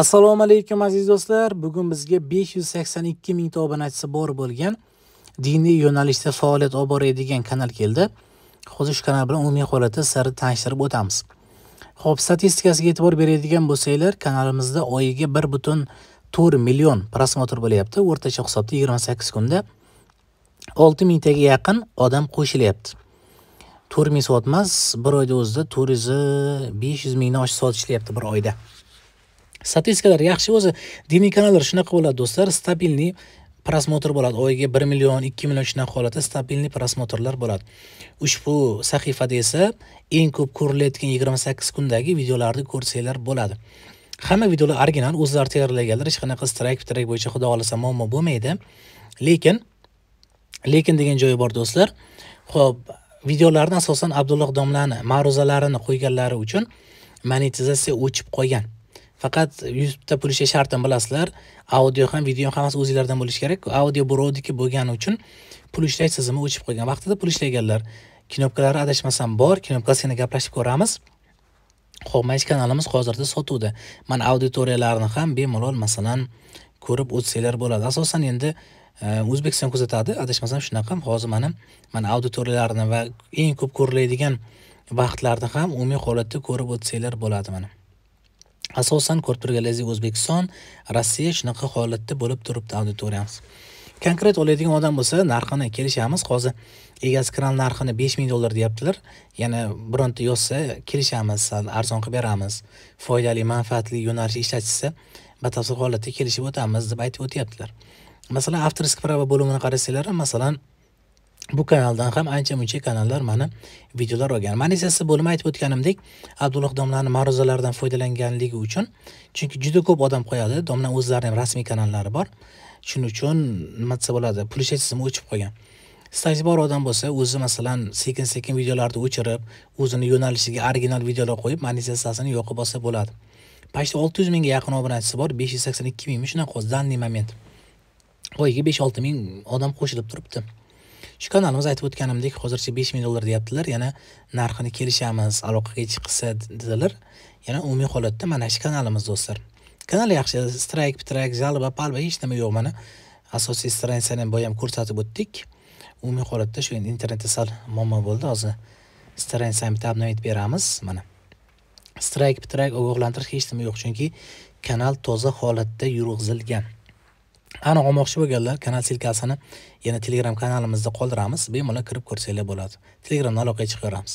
assalomu alaykum aziz do'stlar bugun bizga 582 mingta obunachisi bor bo'lgan diniy yo'nalishda faoliyat olib boradigan kanal keldi hozir shu kanal bilan umumiy holatda sari tanishtirib o'tamiz ho'p statistikasiga e'tibor beradigan bo'lsanglar kanalimizda oyiga bir butun to'rt million prosmotr bo'lyapti o'rtacha hisobda yigirma sakkiz kunda olti mingtaga yaqin odam qo'shilyapti to'rt ming soat emas bir oyni o'zida to'rt yuz besh yuz mingdan oshiq soat ishlayapti bir oyda statistikalar yaxshi o'zi diniy kanallar shunaqa bo'ladi do'stlar стабильный prosmotr bo'ladi oyiga bir million ikki million shunaqa holatda стабильный prosmotrlar bo'ladi ushbu sahifada esa eng ko'p ko'rilayotgan yigirma sakkiz kundagi videolarni ko'rsanglar bo'ladi hamma videolar original o'zlari tayyorlaganlar hech qanaqa strayk strayk bo'yicha xudo xohlasa muammo bo'lmaydi lekin lekin degan joyi bor do'stlar ho'p videolarni asosan abdulloh domlani ma'ruzalarini qo'yganlari uchun monetizatsiya o'chib qolgan faqat bitta pul ishlash shartini bilasizlar audio ham video ham hammasi o'zinglardan bo'lishi kerakku audio birovniki bo'lgani uchun pul ishlash tizimi o'chib qolgan vaqtida pul ishlaganlar knopkalari adashmasam bor knopkasi yana gaplashib ko'ramiz ho'p mana kanalimiz hozirda sotuvda mana auditoriyalarni ham bemalol masalan ko'rib o'tsanglar bo'ladi asosan endi e, o'zbekiston kuzatadi adashmasam shunaqa hozir mana mana auditoriyalarni va eng ko'p ko'riladigan vaqtlarni ham umumiy holatda ko'rib o'tsanglar bo'ladi mana asosan ko'rib turganingizdek o'zbekiston rossiya shunaqa holatda bo'lib turibdi auditoriyamiz konkret oladigan odam bo'lsa narxini kelishamiz hozir egasi kran narxini besh ming dollar deyaptilar yana bironta yozsa kelishamiz sal arzon qilib beramiz foydali manfaatli yo'nalish ishlatishsa batafsil holatda kelishib o'tamiz deb aytib o'tyaptilar masalan avtorskiy prava bo'limini qarasanglar masalan bu kanaldan ham ancha muncha kanallar mana videolar olgan mana esa siz bo'lim aytib o'tganimdek abdulloh domlani ma'ruzalaridan foydalanganligi uchun chunki juda ko'p odam qo'yadi domla o'zlarini ham rasmiy kanallari bor shuning uchun nima desa bo'ladi pul tizimi o'chib qolgan staji bor odam bo'lsa o'zi masalan sekin sekin videolarni o'chirib o'zini yo'nalishiga original videolar qo'yib monetizatsiyasini yoqib olsa bo'ladi почти olti yuz mingga yaqin obunachisi bor besh yuz sakson ikki mingmi shunaqa hozir данный moment oyiga besh olti ming odam qo'shilib turibdi shu kanalimiz aytib o'tganimdek hozircha besh ming dollar deyaptilar yana narxini kelishamiz aloqaga chiqsa dedilar yana umumiy holatda mana shu kanalimiz do'stlar kanal yaxshi strayk pitrak жалоба palba hech nima yo'q mana asosiy stranitsani ham boya ham ko'rsatib o'tdik umumiy holatda shu endi internetda sal muammo bo'ldi hozir stransiyani bitta обновить beramiz mana strayk pitrak ogohlantirish hech nima yo'q chunki kanal toza holatda yurg'izilgan ana olmoqchi bo'lganlar kanal silkasini yana telegram kanalimizda qoldiramiz bemalol kirib ko'rsanglar bo'ladi telegramdan aloqaga chiqaveramiz